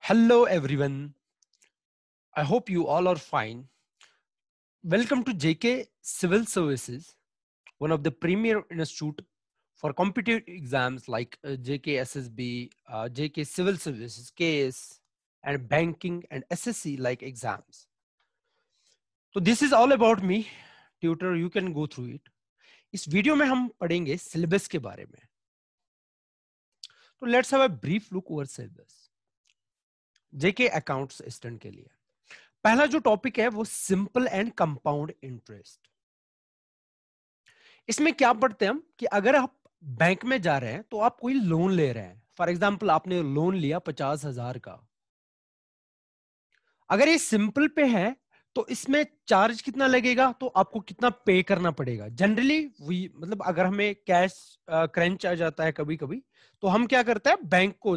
Hello, everyone. I hope you all are fine. Welcome to JK Civil Services, one of the premier institute for competitive exams like uh, JK SSB, uh, JK Civil Services, KS, and banking and SSC like exams. So this is all about me. Tutor, you can go through it. इस video में हम पढ़ेंगे syllabus के बारे में तो let's have a brief look over syllabus JK accounts student के लिए पहला जो टॉपिक है वो सिंपल एंड कंपाउंड इंटरेस्ट इसमें क्या पढ़ते हैं हम कि अगर आप बैंक में जा रहे हैं तो आप कोई लोन ले रहे हैं फॉर एग्जाम्पल आपने लोन लिया पचास हजार का अगर ये सिंपल पे है तो इसमें चार्ज कितना लगेगा तो आपको कितना पे करना पड़ेगा जनरली मतलब अगर हमें कैश क्रंच आ जाता है कभी कभी तो हम क्या करते हैं बैंक को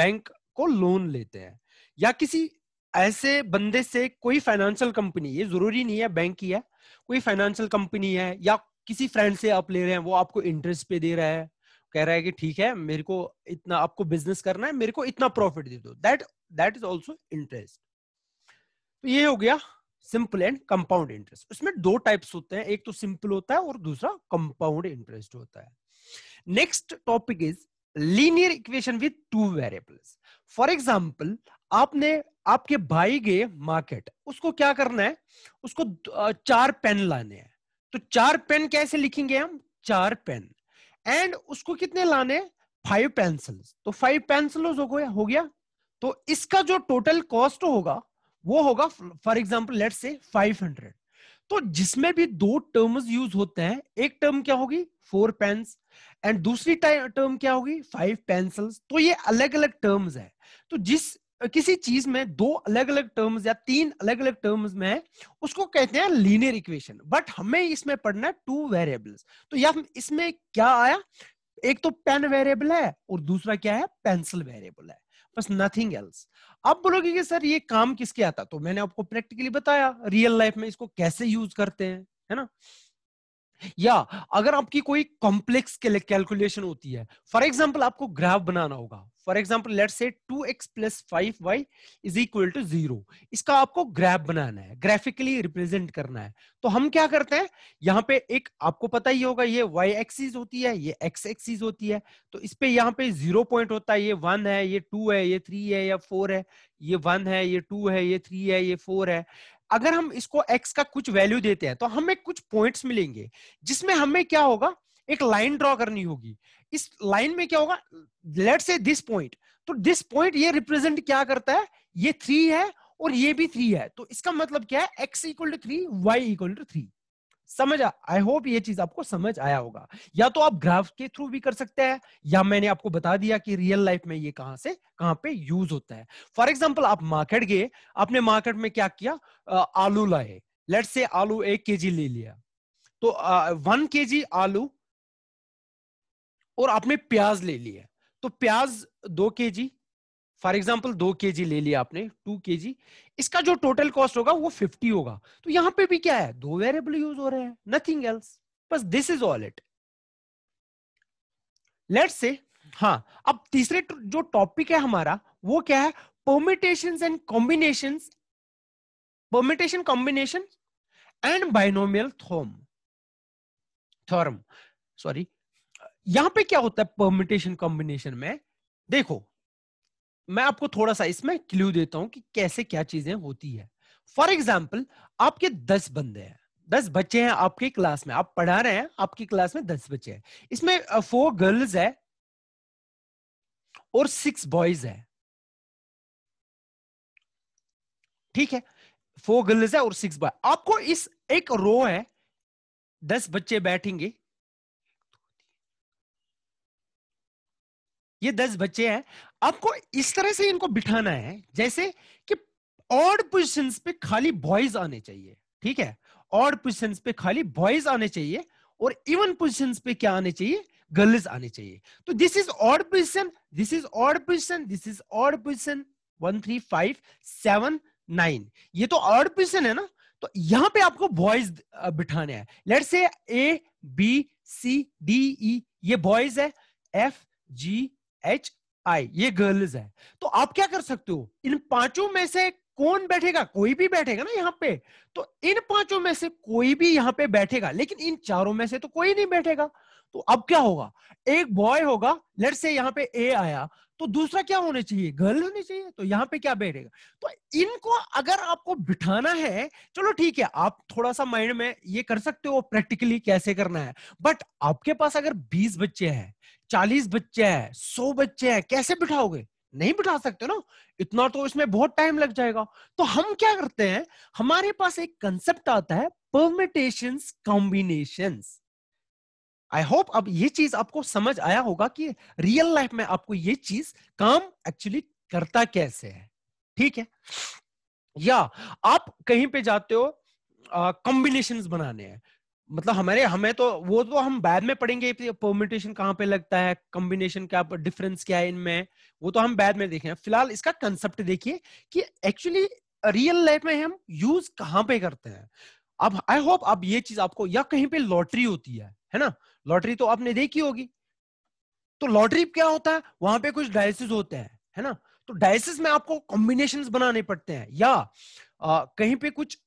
बैंक को लोन लेते हैं या किसी ऐसे बंदे से कोई फाइनेंशियल कंपनी ये जरूरी नहीं है बैंक की है कोई फाइनेंशियल कंपनी है या किसी फ्रेंड से आप ले रहे हैं वो आपको इंटरेस्ट पे दे रहा है कह रहा है कि ठीक है मेरे को इतना आपको बिजनेस करना है मेरे को इतना प्रॉफिट दे दो that that is also interest तो ये हो गया सिंपल एंड कंपाउंड इंटरेस्ट उसमें दो टाइप्स होते हैं एक तो सिंपल होता है और दूसरा कंपाउंड इंटरेस्ट होता है next topic is linear equation with two variables for example आपने आपके भाई गए मार्केट उसको क्या करना है उसको चार पेन लाने हैं तो चार पेन कैसे लिखेंगे हम चार पेन एंड उसको कितने लाने फाइव पेंसिल्स तो फाइव पेंसिल्स हो गया हो गया तो इसका जो टोटल कॉस्ट होगा वो होगा फॉर एग्जांपल लेट्स से 500 तो जिसमें भी दो टर्म्स यूज होते हैं एक टर्म क्या होगी फोर पेन्स एंड दूसरी टर्म क्या होगी फाइव पेंसिल्स तो ये अलग अलग टर्म्स है तो जिस किसी चीज में दो अलग अलग टर्म्स या तीन अलग अलग टर्म्स में उसको कहते हैं लीनियर इक्वेशन बट हमें इसमें पढ़ना है टू वेरिएबल्स तो या इसमें क्या आया एक तो पेन वेरिएबल है और दूसरा क्या है पेंसिल वेरिएबल है बस नथिंग एल्स अब बोलोगे कि सर ये काम किसके आता तो मैंने आपको प्रैक्टिकली बताया रियल लाइफ में इसको कैसे यूज करते हैं है ना या अगर आपकी कोई कॉम्प्लेक्स कैलकुलेशन होती है फॉर एग्जाम्पल आपको ग्राफ बनाना होगा for example let say two x plus five y is equal to zero इसका आपको ग्राफ बनाना है ग्राफिकली रिप्रेजेंट करना है तो हम क्या करते हैं यहाँ पे एक आपको पता ही होगा ये वाई एक्सीज होती है ये एक्स एक्सीज होती है तो इस पे यहाँ पे जीरो पॉइंट होता है ये वन है ये टू है ये थ्री है या फोर है ये वन है ये टू है ये थ्री है ये फोर है अगर हम इसको एक्स का कुछ वैल्यू देते हैं तो हमें कुछ पॉइंट्स मिलेंगे जिसमें हमें क्या होगा एक लाइन ड्रॉ करनी होगी इस लाइन में क्या होगा लेट से दिस पॉइंट तो दिस पॉइंट ये रिप्रेजेंट क्या करता है ये थ्री है और ये भी थ्री है तो इसका मतलब क्या है x equal to three y equal to three समझ आई होप ये चीज आपको समझ आया होगा या तो आप ग्राफ के थ्रू भी कर सकते हैं या मैंने आपको बता दिया कि रियल लाइफ में ये कहां से कहां पे यूज होता है फॉर एग्जाम्पल आप मार्केट गए आपने मार्केट में क्या किया आलू लाए लेट से आलू एक के ले लिया तो वन के आलू और आपने प्याज ले लिया तो प्याज दो के जी फॉर एग्जाम्पल दो के जी ले लिया आपने टू के जी इसका जो टोटल कॉस्ट होगा वो फिफ्टी होगा तो यहां पे भी क्या है दो वेरिएबल यूज हो रहे हैं नथिंग एल्स बस this is all it let's say हाँ अब तीसरे जो टॉपिक है हमारा वो क्या है permutation and combination permutation combination and binomial theorem theorem sorry यहां पे क्या होता है परमिटेशन कॉम्बिनेशन में देखो मैं आपको थोड़ा सा इसमें क्ल्यू देता हूं कि कैसे क्या चीजें होती है फॉर एग्जाम्पल आपके दस बंदे हैं दस बच्चे हैं आपके क्लास में आप पढ़ा रहे हैं आपकी क्लास में दस बच्चे हैं इसमें फोर गर्ल्स है और सिक्स बॉयज है ठीक है फोर गर्ल्स है और सिक्स बॉय आपको इस एक रो है दस बच्चे बैठेंगे ये दस बच्चे हैं आपको इस तरह से इनको बिठाना है जैसे कि ऑड पोजिशन पे खाली बॉयज आने चाहिए ठीक है ऑड पोजिशन पे खाली बॉयज आने चाहिए और इवन पोजिशन पे क्या आने चाहिए गर्ल्स आने चाहिए तो this is odd position this is odd position this is odd position one three five seven nine ये तो ऑड पोजिशन है ना तो यहां पे आपको बॉयज बिठाने हैं लेट से A B C D E ये बॉयज है एफ जी एच आई ये गर्ल्स है तो आप क्या कर सकते हो इन पांचों में से कौन बैठेगा कोई भी बैठेगा ना यहाँ पे तो इन पांचों में से कोई भी यहाँ पे बैठेगा लेकिन इन चारों में से तो कोई नहीं बैठेगा तो अब क्या होगा एक बॉय होगा लेट से यहाँ पे ए आया तो दूसरा क्या होना चाहिए गर्ल होनी चाहिए तो यहाँ पे क्या बैठेगा तो इनको अगर आपको बिठाना है चलो ठीक है आप थोड़ा सा माइंड में ये कर सकते हो प्रैक्टिकली कैसे करना है बट आपके पास अगर बीस बच्चे हैं चालीस बच्चे हैं सौ बच्चे हैं कैसे बिठाओगे नहीं बिठा सकते ना इतना तो इसमें बहुत टाइम लग जाएगा तो हम क्या करते हैं हमारे पास एक कंसेप्ट आता है परमिटेशन कॉम्बिनेशंस आई होप अब ये चीज आपको समझ आया होगा कि रियल लाइफ में आपको ये चीज काम एक्चुअली करता कैसे है ठीक है या आप कहीं पे जाते हो कॉम्बिनेशन बनाने हैं मतलब हमारे हमें तो वो तो हम बाद में पढ़ेंगे परम्यूटेशन कहाँ पे लगता है कॉम्बिनेशन क्या डिफरेंस क्या है इनमें वो तो हम बाद में देखें फिलहाल इसका कंसेप्ट देखिए कि एक्चुअली रियल लाइफ में हम यूज कहाँ पे करते हैं अब आई होप अब ये चीज आपको या कहीं पे लॉटरी होती है है ना लॉटरी तो आपने देखी होगी तो लॉटरी क्या होता है वहां पे कुछ डायलिसिस होते हैं है ना तो डायलिसिस में आपको कॉम्बिनेशन बनाने पड़ते हैं या आ, कहीं पे कुछ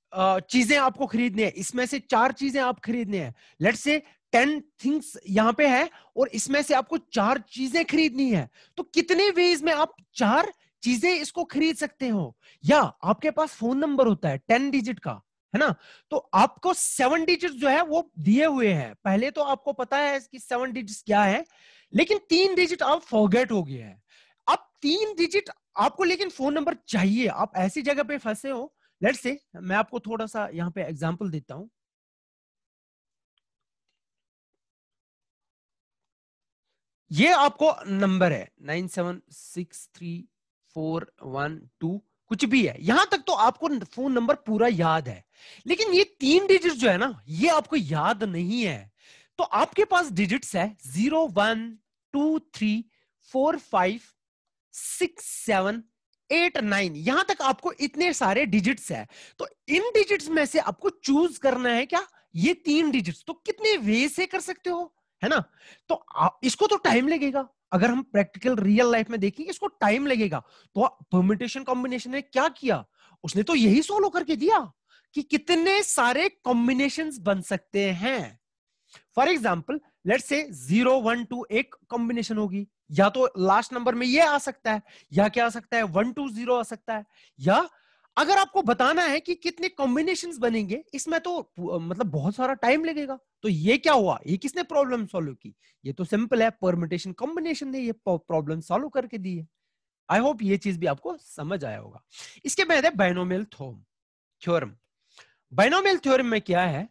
चीजें आपको खरीदनी है इसमें से चार चीजें आप खरीदने हैं लेट से टेन थिंग्स यहाँ पे है और इसमें से आपको चार चीजें खरीदनी है तो कितने वेज में आप चार चीजें इसको खरीद सकते हो या आपके पास फोन नंबर होता है टेन डिजिट का है ना तो आपको सेवन डिजिट जो है वो दिए हुए हैं पहले तो आपको पता है कि सेवन डिजिट क्या है लेकिन तीन डिजिट आप फॉरगेट हो गया है अब तीन डिजिट आपको लेकिन फोन नंबर चाहिए आप ऐसी जगह पे फंसे हो लेट से मैं आपको थोड़ा सा यहाँ पे एग्जाम्पल देता हूं ये आपको नंबर है nine seven six three four one two कुछ भी है यहां तक तो आपको फोन नंबर पूरा याद है लेकिन ये तीन डिजिट जो है ना ये आपको याद नहीं है तो आपके पास डिजिट्स है zero one two three four five six seven eight nine यहां तक आपको इतने सारे डिजिट्स है तो इन डिजिट्स में से आपको चूज करना है क्या ये तीन डिजिट्स तो कितने वे से कर सकते हो है ना तो इसको तो टाइम लगेगा अगर हम प्रैक्टिकल रियल लाइफ में देखें इसको टाइम लगेगा तो परमिटेशन कॉम्बिनेशन ने क्या किया उसने तो यही सोलो करके दिया कि कितने सारे कॉम्बिनेशन बन सकते हैं for example let say zero one two एक कॉम्बिनेशन होगी या तो लास्ट नंबर में ये आ सकता है या क्या आ सकता है वन टू जीरो आ सकता है या अगर आपको बताना है कि कितने कॉम्बिनेशन बनेंगे इसमें तो मतलब बहुत सारा टाइम लगेगा तो ये क्या हुआ ये किसने प्रॉब्लम सॉल्व की ये तो सिंपल है परमिटेशन कॉम्बिनेशन ने ये प्रॉब्लम सॉल्व करके दी है आई होप ये चीज भी आपको समझ आया होगा इसके बाद है binomial theorem theorem binomial theorem में क्या है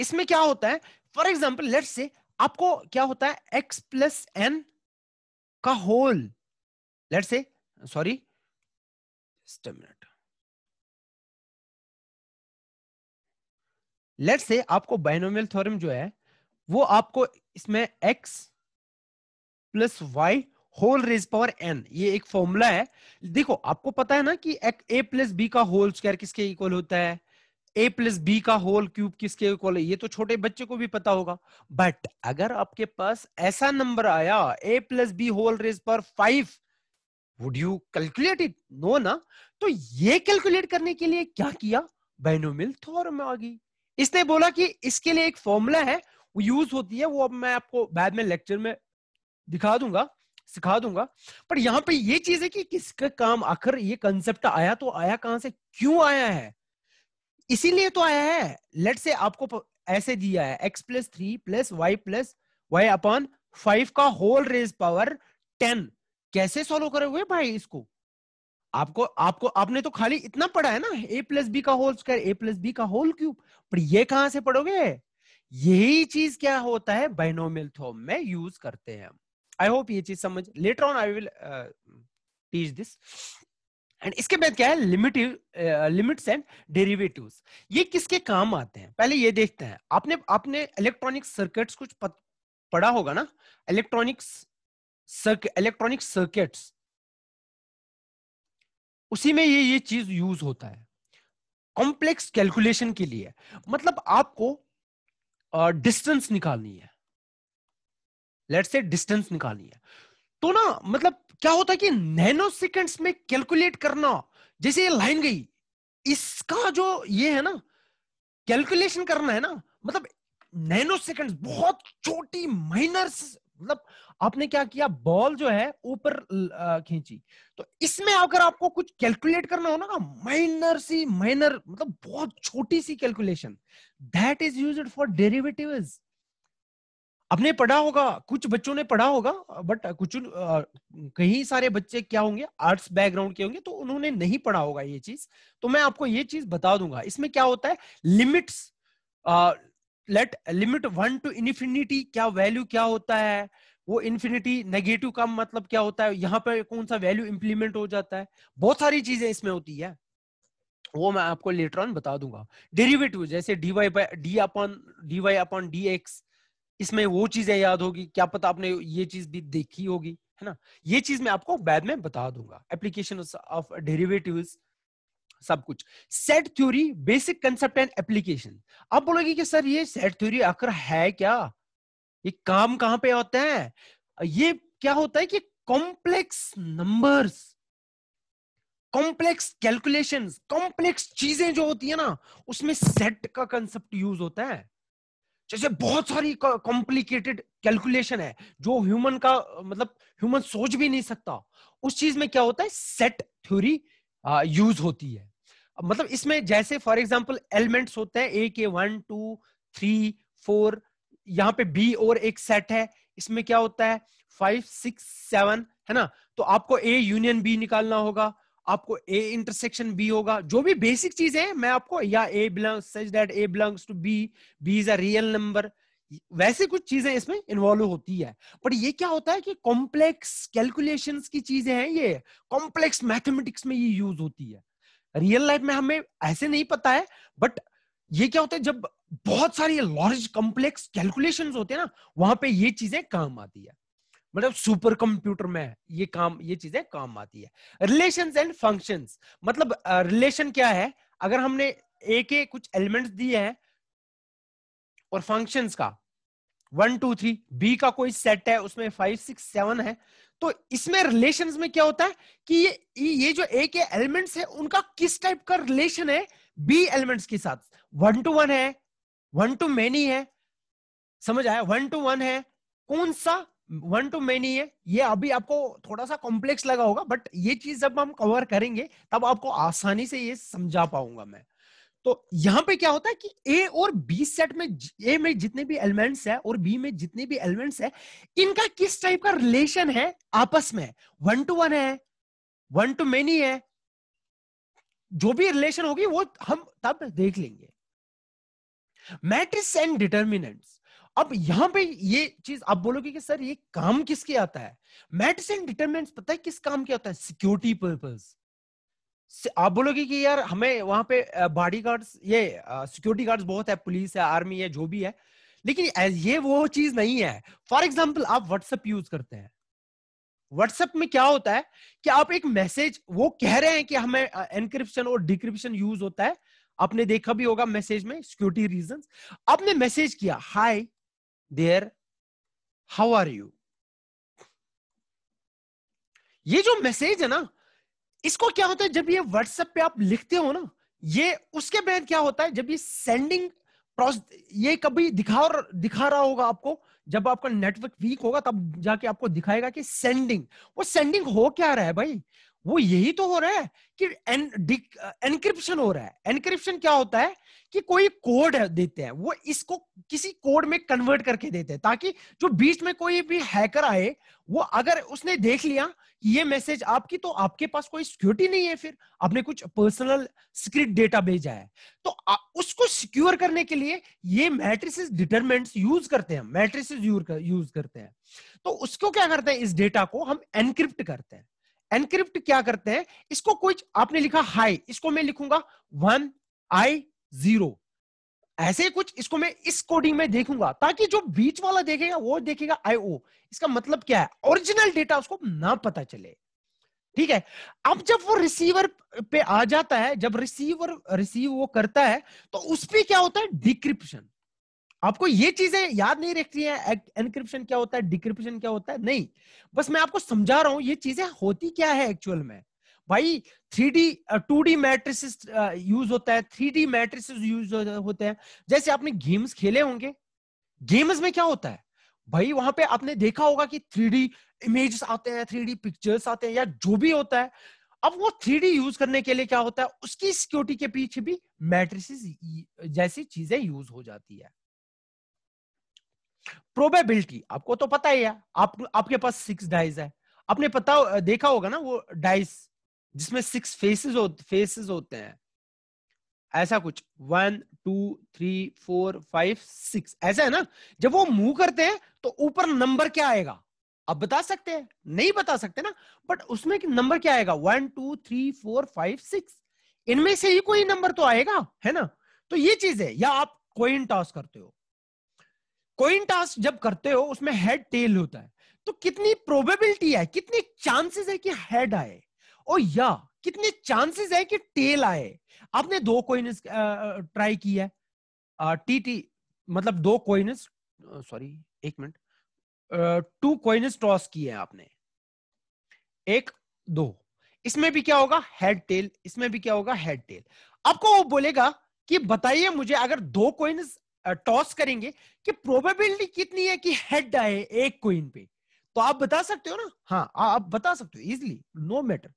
इसमें क्या होता है फॉर एग्जाम्पल लेट से आपको क्या होता है एक्स प्लस एन का whole let say sorry minute let say आपको बाइनोमियल थ्योरम जो है वो आपको इसमें x plus y whole raise power n ये एक फॉर्मूला है देखो आपको पता है ना कि ए प्लस बी का होल स्क्वायर किसके इक्वल होता है ए प्लस बी का होल क्यूब किसके इक्वल है ये तो छोटे बच्चे को भी पता होगा बट अगर आपके पास ऐसा नंबर आया a plus b whole raise पर five would you calculate it no ना तो ये कैलकुलेट करने के लिए क्या किया बेनोमिल थ्योरम आ गई इसने बोला कि इसके लिए एक फॉर्मूला है वो यूज होती है वो अब मैं आपको बाद में लेक्चर में दिखा दूंगा सिखा दूंगा पर यहां पे ये चीज है कि किसका काम आखिर ये कंसेप्ट आया तो आया कहां से क्यों आया है इसीलिए तो आया है लेट से आपको ऐसे दिया है x plus three plus y plus y upon five का होल रेज पावर टेन कैसे सॉल्व करे हुए भाई इसको आपको आपको आपने तो खाली इतना पढ़ा है ना ए प्लस बी का whole square a plus b का होल क्यूब पर ये कहां से पढ़ोगे यही चीज क्या होता है बाइनोमियल थ्योरम में यूज करते हैं आई होप ये चीज समझ later on I will teach this and इसके बाद क्या है लिमिटिव लिमिट्स एंड डेरिवेटिव्स ये किसके काम आते हैं पहले ये देखते हैं आपने आपने इलेक्ट्रॉनिक सर्किट्स कुछ पढ़ा होगा ना इलेक्ट्रॉनिक्स सर्क इलेक्ट्रॉनिक सर्किट्स उसी में ये ये चीज यूज होता है कॉम्प्लेक्स कैलकुलेशन के लिए मतलब आपको डिस्टेंस uh, निकालनी है लेट से डिस्टेंस निकालनी है तो ना मतलब क्या होता है कि नैनो सेकंड्स में कैलकुलेट करना जैसे ये लाइन गई इसका जो ये है ना कैलकुलेशन करना है ना मतलब नैनो सेकंड बहुत छोटी माइनर मतलब आपने क्या किया बॉल जो है ऊपर खींची तो इसमें अगर आपको कुछ कैलकुलेट करना हो ना माइनर सी माइनर मतलब बहुत छोटी सी calculation that is use for derivative आपने पढ़ा होगा कुछ बच्चों ने पढ़ा होगा बट कुछ कई सारे बच्चे क्या होंगे आर्ट्स बैकग्राउंड के होंगे तो उन्होंने नहीं पढ़ा होगा ये चीज तो मैं आपको ये चीज बता दूंगा इसमें क्या होता है limits let limit one to infinity क्या वैल्यू क्या होता है वो इन्फिनिटी नेगेटिव का मतलब क्या होता है यहाँ पर कौन सा वैल्यू इंप्लीमेंट हो जाता है बहुत सारी चीजें इसमें होती है वो मैं आपको लेटर ऑन बता दूंगा डेरिवेटिव जैसे dy by d upon dy upon d x इसमें वो चीजें याद होगी क्या पता आपने ये चीज भी देखी होगी है ना ये चीज मैं आपको बाद में बता दूंगा एप्लीकेशन ऑफ डेरिवेटिव सब कुछ set theory basic concept and application आप बोलोगे कि सर ये सेट थ्योरी आकर है क्या ये काम कहां पे होता है ये क्या होता है कि complex numbers complex calculations complex चीजें जो होती है ना उसमें सेट का कंसेप्ट यूज होता है जैसे बहुत सारी कॉम्प्लिकेटेड कैलकुलेशन है जो ह्यूमन का मतलब ह्यूमन सोच भी नहीं सकता उस चीज में क्या होता है सेट थ्योरी यूज होती है मतलब इसमें जैसे फॉर एग्जाम्पल एलिमेंट्स होते हैं ए के वन टू थ्री फोर यहाँ पे बी और एक सेट है इसमें क्या होता है फाइव सिक्स सेवन है ना तो आपको ए यूनियन बी निकालना होगा आपको ए इंटरसेक्शन बी होगा जो भी बेसिक चीज है मैं आपको या a belong such that a belongs to b b is a real number वैसे कुछ चीजें इसमें इन्वॉल्व होती है पर ये क्या होता है कि कॉम्प्लेक्स कैलकुलेशंस की चीजें हैं ये कॉम्प्लेक्स मैथमेटिक्स में ये यूज होती है रियल लाइफ में हमें ऐसे नहीं पता है बट ये क्या होता है जब बहुत सारी लार्ज कॉम्प्लेक्स कैलकुलेशंस होते हैं ना वहां पे ये चीजें काम आती है मतलब सुपर कंप्यूटर में ये काम ये चीजें काम आती है रिलेशन एंड फंक्शन मतलब रिलेशन क्या है अगर हमने एक एक कुछ एलिमेंट दिए हैं और फंक्शन का वन टू थ्री बी का कोई सेट है उसमें फाइव सिक्स सेवन है तो इसमें रिलेशन में क्या होता है कि ये ये जो ए के एलिमेंट्स है उनका किस टाइप का रिलेशन है बी एलिमेंट्स के साथ वन टू वन है वन टू मेनी है समझ आया वन टू वन है कौन सा वन टू मेनी है ये अभी आपको थोड़ा सा कॉम्प्लेक्स लगा होगा बट ये चीज जब हम कवर करेंगे तब आपको आसानी से ये समझा पाऊंगा मैं तो यहाँ पे क्या होता है कि ए और बी सेट में ए में जितने भी एलिमेंट्स है और बी में जितने भी एलिमेंट्स है इनका किस टाइप का रिलेशन है आपस में वन टू वन है वन टू मेनी है जो भी रिलेशन होगी वो हम तब देख लेंगे मैट्रिक्स एंड डिटर्मिनेंट्स अब यहां पे ये चीज आप बोलोगे कि सर ये काम किसके आता है मेडिसिन डिटरमिनेंट्स पता है किस काम के आता है सिक्योरिटी पर्पस आप बोलोगे कि यार हमें वहां पे बॉडी गार्ड्स ये सिक्योरिटी गार्ड्स बहुत है पुलिस है आर्मी है जो भी है लेकिन ये वो चीज नहीं है फॉर एग्जाम्पल आप व्हाट्सएप यूज करते हैं व्हाट्सएप में क्या होता है कि आप एक मैसेज वो कह रहे हैं कि हमें एनक्रिप्शन और डिक्रिप्शन यूज होता है आपने देखा भी होगा मैसेज में सिक्योरिटी रीजन आपने मैसेज किया hi there how are you ये जो मैसेज है ना इसको क्या होता है जब ये व्हाट्सएप पे आप लिखते हो ना ये उसके बाद क्या होता है जब ये सेंडिंग ये कभी दिखा दिखा रहा होगा आपको जब आपका नेटवर्क वीक होगा तब जाके आपको दिखाएगा कि सेंडिंग वो सेंडिंग हो क्या रहा है भाई वो यही तो हो रहा है कि एनक्रिप्शन हो रहा है एनक्रिप्शन क्या होता है कि कोई कोड देते हैं वो इसको किसी कोड में कन्वर्ट करके देते हैं ताकि जो बीच में कोई भी हैकर आए वो अगर उसने देख लिया कि ये मैसेज आपकी तो आपके पास कोई सिक्योरिटी नहीं है फिर आपने कुछ पर्सनल सीक्रेट डेटा भेजा है तो आ, उसको सिक्योर करने के लिए ये मैट्रिसेस डिटरमेंट्स यूज करते हैं मैट्रिसेस यूज करते हैं तो उसको क्या करते हैं इस डेटा को हम एनक्रिप्ट करते हैं एनक्रिप्ट क्या करते हैं इसको कोई आपने लिखा हाई इसको मैं लिखूंगा वन आई जीरो ऐसे कुछ इसको मैं इस कोडिंग में देखूंगा ताकि जो बीच वाला देखेगा वो देखेगा आई ओ इसका मतलब क्या है ओरिजिनल डेटा उसको ना पता चले ठीक है अब जब वो रिसीवर पे आ जाता है जब रिसीवर रिसीव वो करता है तो उस पर क्या होता है डिक्रिप्शन आपको ये चीजें याद नहीं रखती है एनक्रिप्शन क्या होता है डिक्रिप्शन क्या होता है नहीं बस मैं आपको समझा रहा हूँ ये चीजें होती क्या है एक्चुअल में भाई three D two D matrix use होता है थ्री डी मैट्रिस यूज होते हैं जैसे आपने गेम्स खेले होंगे गेम्स में क्या होता है भाई वहां पे आपने देखा होगा कि थ्री डी इमेज आते हैं थ्री डी पिक्चर्स आते हैं या जो भी होता है अब वो थ्री डी यूज करने के लिए क्या होता है उसकी सिक्योरिटी के पीछे भी मैट्रिस जैसी चीजें यूज हो जाती है प्रोबेबिलिटी आपको तो पता ही है आप आपके पास सिक्स डाइस है आपने पता देखा होगा ना वो डाइस जिसमें सिक्स फेसेस हो, फेसेस होते हैं ऐसा कुछ one two three four five six ऐसा है ना जब वो मूव करते हैं तो ऊपर नंबर क्या आएगा आप बता सकते हैं नहीं बता सकते ना बट उसमें नंबर क्या आएगा one two three four five six इनमें से ही कोई नंबर तो आएगा है ना तो ये चीज है या आप कोइन टॉस करते हो कोइन टास्क जब करते हो उसमें हेड टेल होता है तो कितनी प्रोबेबिलिटी है कितने चांसेस है कि हेड आए और या कितने चांसेस है कि टेल आए आपने दो कोइन ट्राई किया है टी टी मतलब दो कोइन सॉरी एक मिनट टू कोइन टॉस किए हैं आपने एक दो इसमें भी क्या होगा हेड टेल इसमें भी क्या होगा हेड टेल आपको वो बोलेगा कि बताइए मुझे अगर दो कोइन टॉस करेंगे कि प्रोबेबिलिटी कितनी है कि हेड आए एक क्वीन पे तो आप बता सकते हो ना हाँ आप बता सकते हो इजिली नो मैटर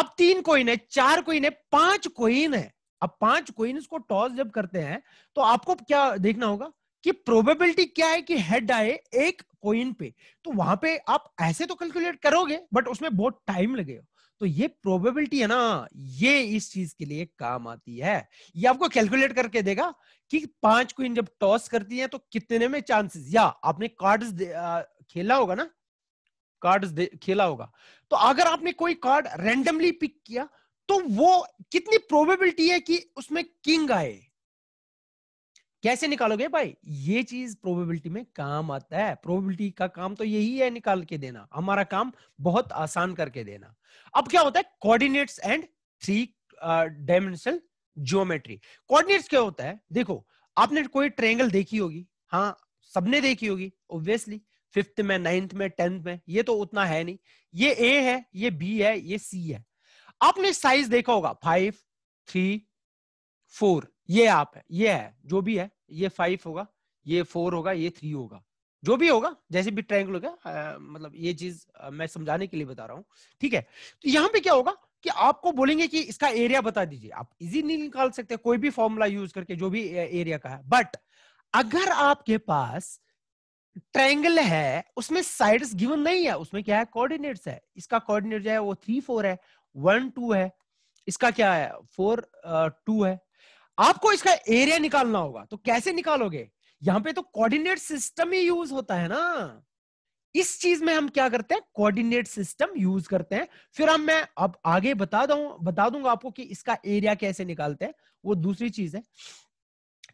अब तीन कोइन है चार कोइन है पांच कोइन है अब पांच कोइन को टॉस जब करते हैं तो आपको क्या देखना होगा कि प्रोबेबिलिटी क्या है कि हेड आए एक कोइन पे तो वहां पे आप ऐसे तो कैलकुलेट करोगे बट उसमें बहुत टाइम लगेगा तो ये प्रोबेबिलिटी है ना ये इस चीज के लिए काम आती है ये आपको कैलकुलेट करके देगा कि पांच क्वीन जब टॉस करती है तो कितने में चांसेस या आपने कार्ड्स खेला होगा ना कार्ड्स खेला होगा तो अगर आपने कोई कार्ड रेंडमली पिक किया तो वो कितनी प्रोबेबिलिटी है कि उसमें किंग आए कैसे निकालोगे भाई ये चीज प्रोबेबिलिटी में काम आता है प्रोबेबिलिटी का काम तो यही है निकाल के देना हमारा काम बहुत आसान करके देना अब क्या होता है coordinates and three dimensional geometry coordinates क्या होता है देखो आपने कोई ट्रेंगल देखी होगी हाँ सबने देखी होगी ऑब्वियसली फिफ्थ में नाइन्थ में टेंथ में ये तो उतना है नहीं ये ए है ये बी है ये सी है आपने साइज देखा होगा फाइव थ्री फोर ये आप है ये है जो भी है ये फाइव होगा ये फोर होगा ये थ्री होगा जो भी होगा जैसे भी ट्रायंगल होगा मतलब ये चीज मैं समझाने के लिए बता रहा हूँ ठीक है तो यहाँ पे क्या होगा कि आपको बोलेंगे कि इसका एरिया बता दीजिए आप इजी नहीं निकाल सकते कोई भी फॉर्मूला यूज करके जो भी एरिया का है बट अगर आपके पास ट्रायंगल है उसमें साइड्स गिवन नहीं है उसमें क्या है कोऑर्डिनेट्स है इसका कोऑर्डिनेट जो है वो थ्री फोर है वन टू है इसका क्या है फोर टू है आपको इसका एरिया निकालना होगा तो कैसे निकालोगे यहां पे तो कोऑर्डिनेट सिस्टम ही यूज होता है ना इस चीज में हम क्या करते हैं कोऑर्डिनेट सिस्टम यूज करते हैं फिर हम मैं अब आगे बता दू बता दूंगा आपको कि इसका एरिया कैसे निकालते हैं वो दूसरी चीज है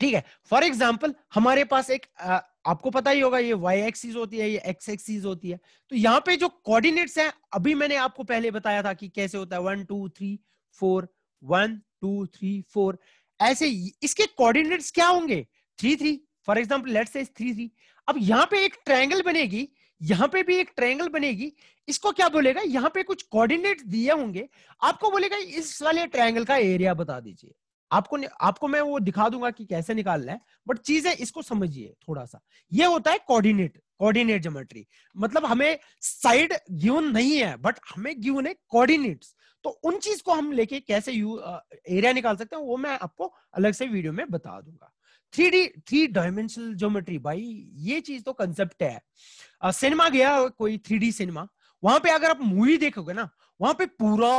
ठीक है फॉर एग्जाम्पल हमारे पास एक आ, आपको पता ही होगा ये वाई एक्सिस होती है ये एक्स एक्सिस होती है तो यहाँ पे जो कोऑर्डिनेट्स हैं अभी मैंने आपको पहले बताया था कि कैसे होता है one two three four one two three four ऐसे इसके कोऑर्डिनेट्स क्या होंगे three three for example let say three three अब यहाँ पे एक ट्रायंगल बनेगी यहाँ पे भी एक ट्रायंगल बनेगी इसको क्या बोलेगा यहाँ पे कुछ कोऑर्डिनेट दिए होंगे आपको बोलेगा इस वाले ट्रायंगल का एरिया बता दीजिए आपको आपको मैं वो दिखा दूंगा कि कैसे निकालना है बट चीजें इसको समझिए थोड़ा सा ये होता है कोऑर्डिनेट कोऑर्डिनेट ज्योमेट्री मतलब हमें साइड गिवन नहीं है बट हमें गिवन है कोऑर्डिनेट्स तो उन चीज को हम लेके कैसे यू एरिया निकाल सकते हैं वो मैं आपको अलग से वीडियो में बता दूंगा three D three dimensional geometry भाई ये चीज तो कंसेप्ट है सिनेमा गया कोई थ्री डी सिनेमा वहां पे अगर आप मूवी देखोगे ना वहां पे पूरा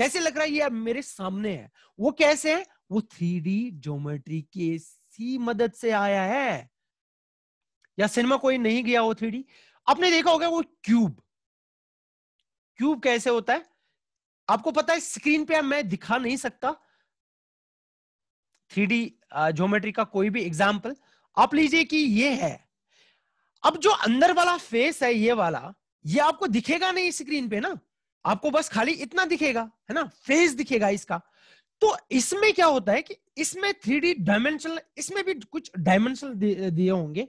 जैसे लग रहा है ये मेरे सामने है वो कैसे है वो थ्री डी ज्योमेट्री के सी मदद से आया है या सिनेमा कोई नहीं गया हो थ्री आपने देखा होगा वो क्यूब क्यूब कैसे होता है आपको पता है स्क्रीन पे मैं दिखा नहीं सकता थ्री डी ज्योमेट्री का कोई भी एग्जाम्पल आप लीजिए कि ये है अब जो अंदर वाला फेस है ये वाला ये आपको दिखेगा नहीं स्क्रीन पे ना आपको बस खाली इतना दिखेगा है ना फेस दिखेगा इसका तो इसमें क्या होता है कि इसमें थ्री डी डायमेंशनल इसमें भी कुछ डायमेंशनल दिए होंगे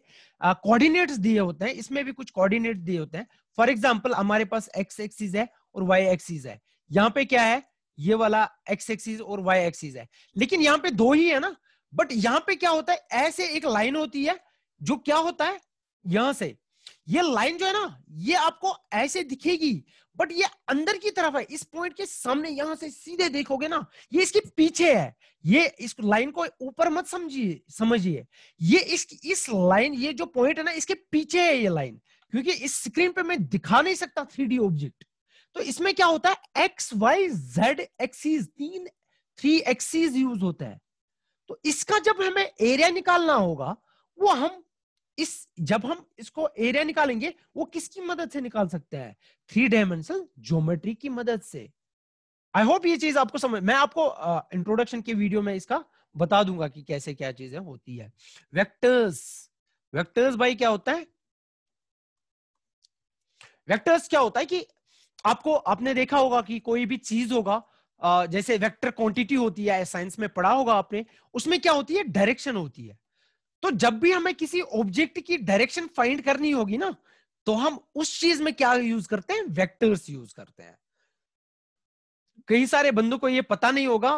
कोऑर्डिनेट्स दिए होते हैं इसमें भी कुछ कोऑर्डिनेट दिए होते हैं फॉर एग्जाम्पल हमारे पास एक्स एक्सिस है और वाई एक्सिस है यहाँ पे क्या है ये वाला एक्स एक्सिस और वाई एक्सिस है लेकिन यहाँ पे दो ही है ना बट यहाँ पे क्या होता है ऐसे एक लाइन होती है जो क्या होता है यहां से ये लाइन जो है ना ये आपको ऐसे दिखेगी बट ये अंदर की तरफ है इस पॉइंट के सामने यहां से सीधे देखोगे ना ये इसके पीछे है ये इस लाइन को ऊपर मत समझिए समझिए ये इस इस लाइन ये जो पॉइंट है ना इसके पीछे है ये लाइन क्योंकि इस स्क्रीन पे मैं दिखा नहीं सकता थ्री ऑब्जेक्ट तो इसमें क्या होता है एक्स वाई जेड एक्सीज तीन थ्री एक्सीज यूज होता है तो इसका जब हमें एरिया निकालना होगा वो हम इस जब हम इसको एरिया निकालेंगे वो किसकी मदद से निकाल सकते हैं थ्री डायमेंशनल ज्योमेट्री की मदद से आई होप ये चीज आपको समझ मैं आपको इंट्रोडक्शन uh, के वीडियो में इसका बता दूंगा कि कैसे क्या चीजें होती है वेक्टर्स वेक्टर्स भाई क्या होता है वेक्टर्स क्या होता है कि आपको आपने देखा होगा कि कोई भी चीज होगा जैसे वेक्टर क्वांटिटी होती है साइंस में पढ़ा होगा आपने उसमें क्या होती है डायरेक्शन होती है तो जब भी हमें किसी ऑब्जेक्ट की डायरेक्शन फाइंड करनी होगी ना तो हम उस चीज में क्या यूज करते हैं वेक्टर्स यूज करते हैं कई सारे बंदों को ये पता नहीं होगा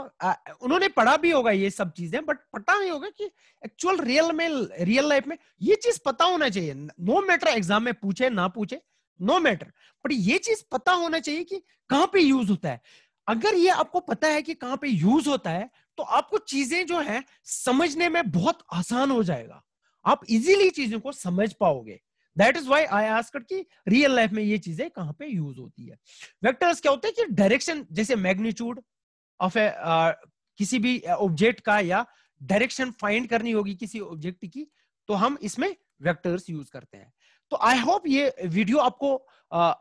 उन्होंने पढ़ा भी होगा ये सब चीजें बट पता नहीं होगा कि एक्चुअल रियल में रियल लाइफ में ये चीज पता होना चाहिए नो मैटर एग्जाम में पूछे ना पूछे नो मैटर बट ये चीज पता होना चाहिए कि कहां पे यूज होता है अगर ये आपको पता है कि कहाँ पे यूज होता है तो आपको चीजें जो है समझने में बहुत आसान हो जाएगा आप इजीली चीजों को समझ पाओगे that is why I asked कि रियल लाइफ में ये चीजें कहां पे यूज होती है वेक्टर्स क्या होते हैं कि डायरेक्शन जैसे मैग्नीट्यूड ऑफ ए किसी भी ऑब्जेक्ट का या डायरेक्शन फाइंड करनी होगी किसी ऑब्जेक्ट की तो हम इसमें वेक्टर्स यूज करते हैं तो आई होप ये वीडियो आपको आ,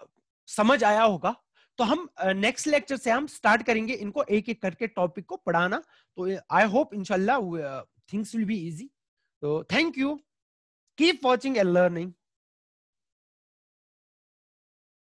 समझ आया होगा तो हम नेक्स्ट लेक्चर से हम स्टार्ट करेंगे इनको एक एक करके टॉपिक को पढ़ाना तो आई होप इनशाला थिंग्स विल बी इजी तो thank you keep watching and learning